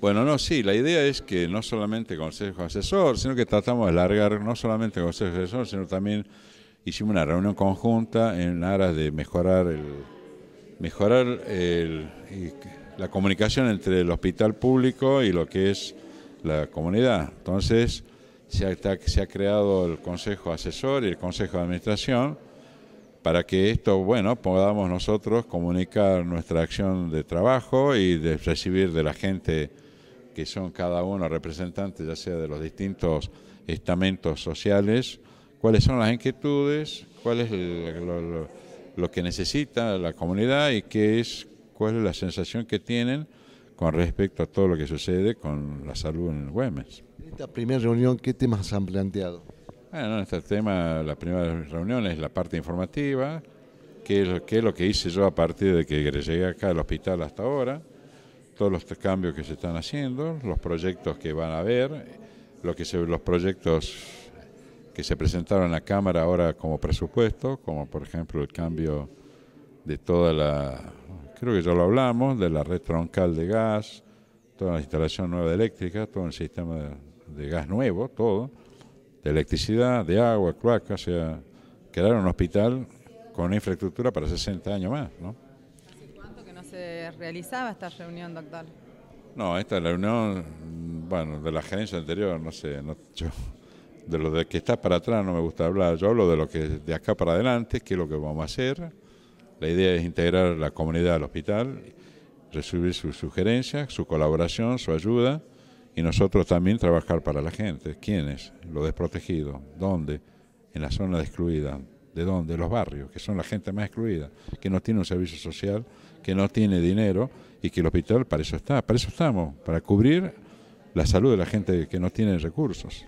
Bueno, no, sí, la idea es que no solamente consejo asesor, sino que tratamos de alargar no solamente consejo asesor, sino también hicimos una reunión conjunta en aras de mejorar el mejorar la comunicación entre el hospital público y lo que es la comunidad. Entonces, se ha creado el consejo asesor y el consejo de administración para que esto, bueno, podamos nosotros comunicar nuestra acción de trabajo y de recibir de la gente que son cada uno representantes, ya sea de los distintos estamentos sociales, cuáles son las inquietudes, cuál es lo, que necesita la comunidad y qué es, cuál es la sensación que tienen con respecto a todo lo que sucede con la salud en el Güemes. En esta primera reunión, ¿qué temas han planteado? Bueno, este tema, la primera reunión es la parte informativa, qué es, lo que hice yo a partir de que llegué acá al hospital hasta ahora, todos los cambios que se están haciendo, los proyectos que van a haber, lo que los proyectos que se presentaron a la Cámara ahora como presupuesto, como por ejemplo el cambio de toda la, creo que ya lo hablamos, de la red troncal de gas, toda la instalación nueva eléctrica, todo el sistema de gas nuevo, todo de electricidad, de agua, cloaca, o sea, crear un hospital con infraestructura para 60 años más, ¿Hace cuánto que no se realizaba esta reunión, doctor? No, esta reunión, bueno, de la gerencia anterior, no sé, yo, de lo de que está para atrás no me gusta hablar, yo hablo de lo que de acá para adelante, qué es lo que vamos a hacer. La idea es integrar la comunidad al hospital, recibir sus sugerencias, su colaboración, su ayuda y nosotros también trabajar para la gente. ¿Quiénes? Los desprotegidos. ¿Dónde? En la zona excluida. ¿De dónde? Los barrios, que son la gente más excluida, que no tiene un servicio social, que no tiene dinero y que el hospital para eso está. Para eso estamos, para cubrir la salud de la gente que no tiene recursos.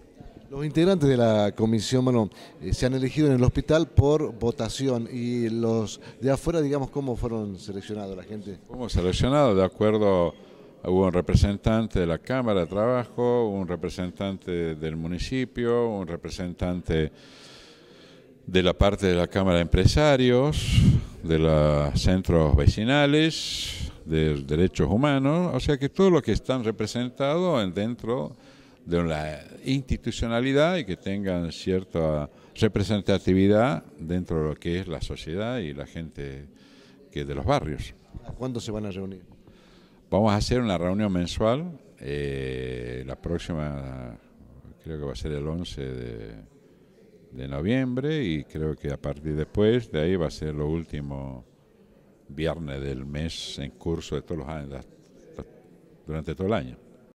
Los integrantes de la comisión, bueno, eh, se han elegido en el hospital por votación y los de afuera, digamos, ¿cómo fueron seleccionados la gente? ¿Cómo seleccionados de acuerdo Hubo un representante de la Cámara de Trabajo, un representante del municipio, un representante de la parte de la Cámara de Empresarios, de los centros vecinales, de derechos humanos, o sea que todo lo que están representados dentro de la institucionalidad y que tengan cierta representatividad dentro de lo que es la sociedad y la gente que de los barrios. cuándo se van a reunir? Vamos a hacer una reunión mensual, eh, la próxima creo que va a ser el 11 de, de, noviembre y creo que a partir después de ahí va a ser lo último viernes del mes en curso de todos los años, durante todo el año.